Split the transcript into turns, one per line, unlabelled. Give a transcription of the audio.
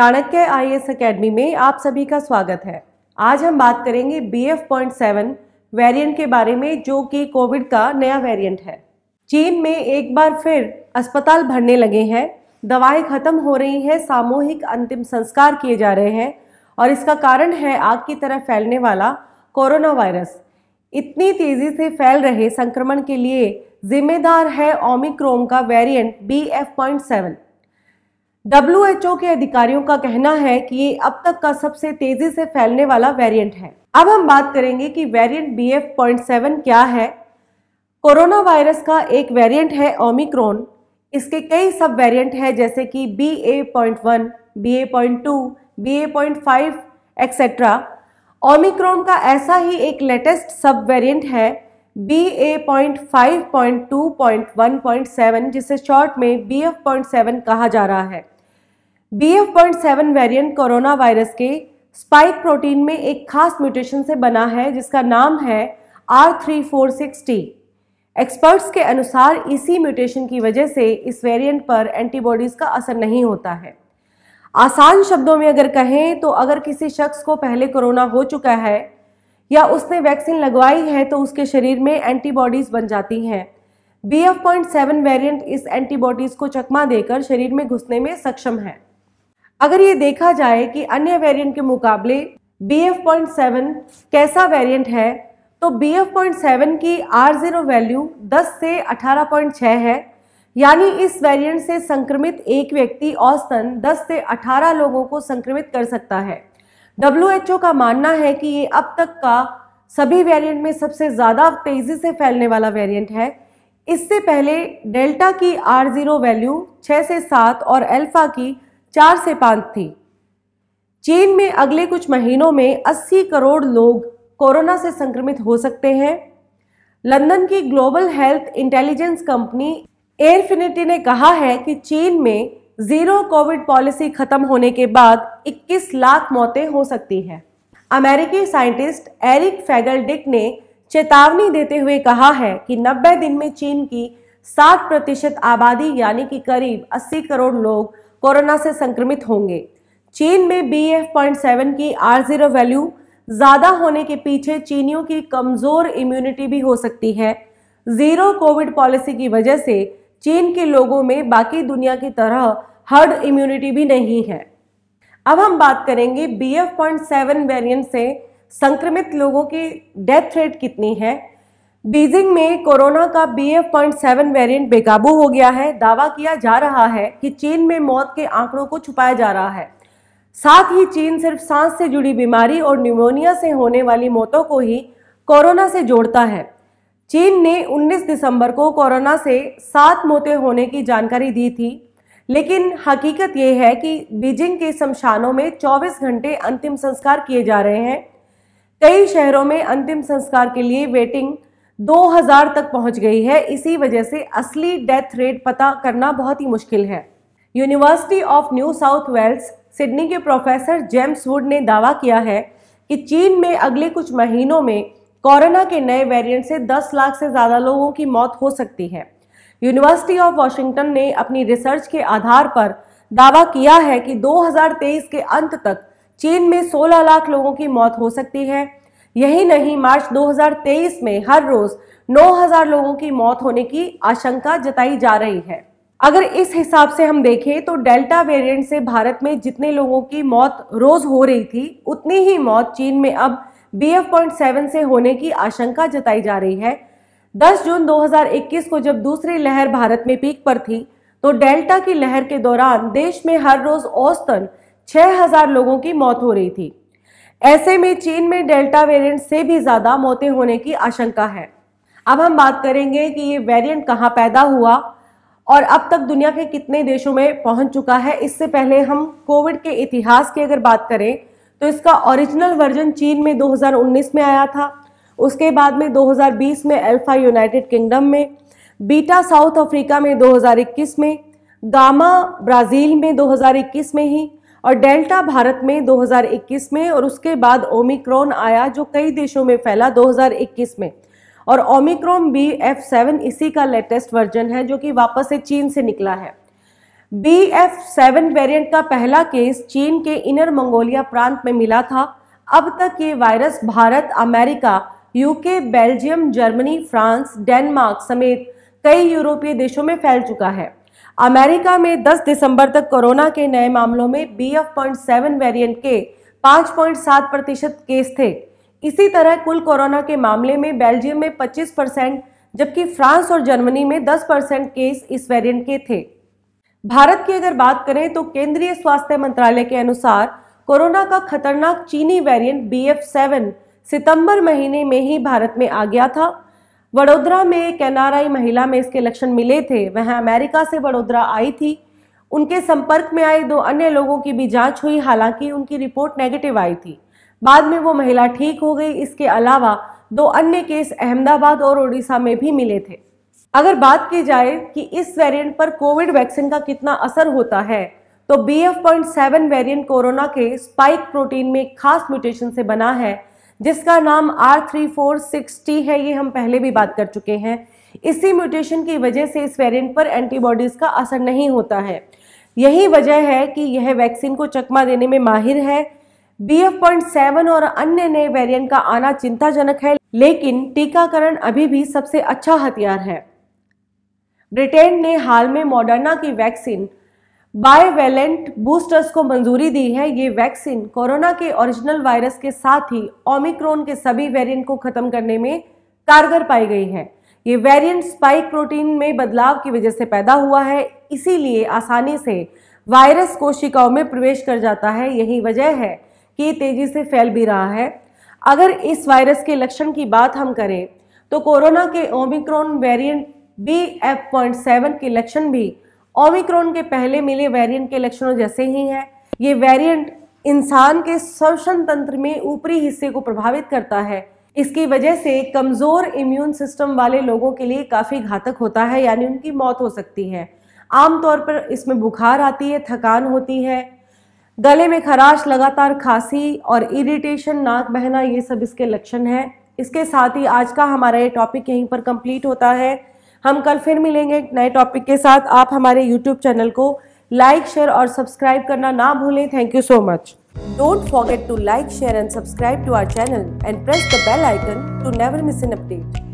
Chanakya I S academy में आप सभी का स्वागत है आज हम बात करेंगे B F point seven variant के बारे में जो कि कोविड का नया वेरिएंट है चीन में एक बार फिर अस्पताल भरने लगे हैं दवाएं खत्म हो रही हैं सामूहिक अंतिम संस्कार किए जा रहे हैं और इसका कारण है आग की तरह फैलने वाला कोरोना वायरस इतनी तेज़ी से फैल रहे संक्रमण के लिए जिम्मेदार है ओमिक्रोम का variant B F point seven WHO के अधिकारियों का कहना है कि ये अब तक का सबसे तेजी से फैलने वाला वेरिएंट है अब हम बात करेंगे कि variant B F point seven क्या है कोरोना वायरस का एक वेरिएंट है ओमिक्रोन इसके कई सब वेरिएंट हैं जैसे कि B A point one B A point two B A point five etcetera omicron का ऐसा ही एक लेटेस्ट सब वेरियंट है B A point five point two point one point seven जिसे शॉर्ट में बी एफ पॉइंट सेवन कहा जा रहा है B F point seven variant corona virus के स्पाइक प्रोटीन में एक खास म्यूटेशन से बना है जिसका नाम है R three four six T experts के अनुसार इसी म्यूटेशन की वजह से इस वेरिएंट पर एंटीबॉडीज़ का असर नहीं होता है आसान शब्दों में अगर कहें तो अगर किसी शख्स को पहले कोरोना हो चुका है या उसने वैक्सीन लगवाई है तो उसके शरीर में एंटीबॉडीज़ बन जाती हैं B F point seven variant इस एंटीबॉडीज़ को चकमा देकर शरीर में घुसने में सक्षम है अगर ये देखा जाए कि अन्य वेरियंट के मुकाबले बी एफ पॉइंट सेवन कैसा वेरियंट है तो बी एफ पॉइंट सेवन की आर जीरो वैल्यू दस से अठारह पॉइंट छः है यानी इस वेरिएंट से संक्रमित एक व्यक्ति औसतन 10 से 18 लोगों को संक्रमित कर सकता है डब्ल्यू का मानना है कि ये अब तक का सभी वेरिएंट में सबसे ज़्यादा तेज़ी से फैलने वाला वेरिएंट है इससे पहले डेल्टा की आर जीरो वैल्यू 6 से 7 और अल्फा की 4 से 5 थी चीन में अगले कुछ महीनों में 80 करोड़ लोग कोरोना से संक्रमित हो सकते हैं लंदन की global health intelligence company Airfinity ने कहा है कि चीन में जीरो कोविड पॉलिसी खत्म होने के बाद 21 लाख मौतें हो सकती हैं अमेरिकी साइंटिस्ट एरिक डिक ने चेतावनी देते हुए कहा है कि 90 दिन में चीन की 60 प्रतिशत आबादी यानी कि करीब 80 करोड़ लोग कोरोना से संक्रमित होंगे चीन में बी एफ पॉइंट सेवन की आर जीरो वैल्यू ज़्यादा होने के पीछे चीनियों की कमज़ोर इम्यूनिटी भी हो सकती है जीरो कोविड पॉलिसी की वजह से चीन के लोगों में बाकी दुनिया की तरह हर्ड इम्यूनिटी भी नहीं है अब हम बात करेंगे B F point seven variant से संक्रमित लोगों की डेथ रेट कितनी है बीजिंग में कोरोना का B F point seven variant बेकाबू हो गया है दावा किया जा रहा है कि चीन में मौत के आंकड़ों को छुपाया जा रहा है साथ ही चीन सिर्फ सांस से जुड़ी बीमारी और न्यूमोनिया से होने वाली मौतों को ही कोरोना से जोड़ता है चीन ने 19 दिसंबर को कोरोना से सात मौतें होने की जानकारी दी थी लेकिन हकीकत ये है कि बीजिंग के शमशानों में 24 घंटे अंतिम संस्कार किए जा रहे हैं कई शहरों में अंतिम संस्कार के लिए वेटिंग 2000 तक पहुंच गई है इसी वजह से असली डेथ रेट पता करना बहुत ही मुश्किल है University of New South Wales Sydney के प्रोफेसर जेम्स वुड ने दावा किया है कि चीन में अगले कुछ महीनों में कोरोना के नए वेरिएंट से 10 लाख से ज़्यादा लोगों की मौत हो सकती है यूनिवर्सिटी ऑफ वॉशिंगटन ने अपनी रिसर्च के आधार पर दावा किया है कि 2023 के अंत तक चीन में 16 लाख लोगों की मौत हो सकती है यही नहीं मार्च 2023 में हर रोज 9000 लोगों की मौत होने की आशंका जताई जा रही है अगर इस हिसाब से हम देखें तो डेल्टा वेरिएंट से भारत में जितने लोगों की मौत रोज हो रही थी उतनी ही मौत चीन में अब बी से होने की आशंका जताई जा रही है 10 जून 2021 को जब दूसरी लहर भारत में पीक पर थी तो डेल्टा की लहर के दौरान देश में हर रोज औसतन 6000 लोगों की मौत हो रही थी ऐसे में चीन में डेल्टा वेरिएंट से भी ज्यादा मौतें होने की आशंका है अब हम बात करेंगे कि ये वेरिएंट कहाँ पैदा हुआ और अब तक दुनिया के कितने देशों में पहुंच चुका है इससे पहले हम कोविड के इतिहास की अगर बात करें तो इसका ओरिजिनल वर्जन चीन में 2019 में आया था उसके बाद में 2020 में अल्फा यूनाइटेड किंगडम में बीटा साउथ अफ्रीका में 2021 में गामा ब्राज़ील में 2021 में ही और डेल्टा भारत में 2021 में और उसके बाद ओमिक्रॉन आया जो कई देशों में फैला 2021 में और ओमिक्रॉन बी एफ सेवन इसी का लेटेस्ट वर्जन है जो कि वापस से चीन से निकला है बी एफ सेवन वेरियंट का पहला केस चीन के इनर मंगोलिया प्रांत में मिला था अब तक ये virus Bharat America UK Belgium Germany France Denmark समेत कई यूरोपीय देशों में फैल चुका है अमेरिका में 10 दिसंबर तक कोरोना के नए मामलों में B F point seven variant के 5.7 प्रतिशत केस थे इसी तरह कुल कोरोना के मामले में बेल्जियम में 25 परसेंट जबकि फ्रांस और जर्मनी में 10 परसेंट केस इस वेरिएंट के थे भारत की अगर बात करें तो केंद्रीय स्वास्थ्य मंत्रालय के अनुसार कोरोना का खतरनाक चीनी वेरिएंट बी एफ सेवन सितंबर महीने में ही भारत में आ गया था वडोदरा में कैनाराई महिला में इसके लक्षण मिले थे वह अमेरिका से वडोदरा आई थी उनके संपर्क में आए दो अन्य लोगों की भी जांच हुई हालांकि उनकी रिपोर्ट नेगेटिव आई थी बाद में वो महिला ठीक हो गई इसके अलावा दो अन्य केस अहमदाबाद और उड़ीसा में भी मिले थे अगर बात की जाए कि इस वेरिएंट पर कोविड वैक्सीन का कितना असर होता है तो B F point seven variant corona के स्पाइक प्रोटीन में खास म्यूटेशन से बना है जिसका नाम R three four six T है ये हम पहले भी बात कर चुके हैं इसी म्यूटेशन की वजह से इस वेरिएंट पर एंटीबॉडीज़ का असर नहीं होता है यही वजह है कि यह वैक्सीन को चकमा देने में माहिर है बी एफ पॉइंट सेवन और अन्य नए वेरिएंट का आना चिंताजनक है लेकिन टीकाकरण अभी भी सबसे अच्छा हथियार है ब्रिटेन ने हाल में मॉडर्ना की वैक्सीन बायोवेलेंट बूस्टर्स को मंजूरी दी है ये वैक्सीन कोरोना के ओरिजिनल वायरस के साथ ही ओमिक्रोन के सभी वेरिएंट को खत्म करने में कारगर पाई गई है ये वेरिएंट स्पाइक प्रोटीन में बदलाव की वजह से पैदा हुआ है इसीलिए आसानी से वायरस कोशिकाओं में प्रवेश कर जाता है यही वजह है कि तेजी से फैल भी रहा है अगर इस वायरस के लक्षण की बात हम करें तो कोरोना के Omicron variant B F point seven के लक्षण भी ओमिक्रॉन के पहले मिले वेरिएंट के लक्षणों जैसे ही हैं ये वेरिएंट इंसान के श्वसन तंत्र में ऊपरी हिस्से को प्रभावित करता है इसकी वजह से कमज़ोर इम्यून सिस्टम वाले लोगों के लिए काफ़ी घातक होता है यानी उनकी मौत हो सकती है आमतौर पर इसमें बुखार आती है थकान होती है गले में खराश लगातार खांसी और इरिटेशन नाक बहना ये सब इसके लक्षण हैं इसके साथ ही आज का हमारा ये टॉपिक यहीं पर कंप्लीट होता है हम कल फिर मिलेंगे एक नए टॉपिक के साथ आप हमारे यूट्यूब चैनल को लाइक शेयर और सब्सक्राइब करना ना भूलें thank you so much don't forget to like share and subscribe to our channel and press the bell icon to never miss an update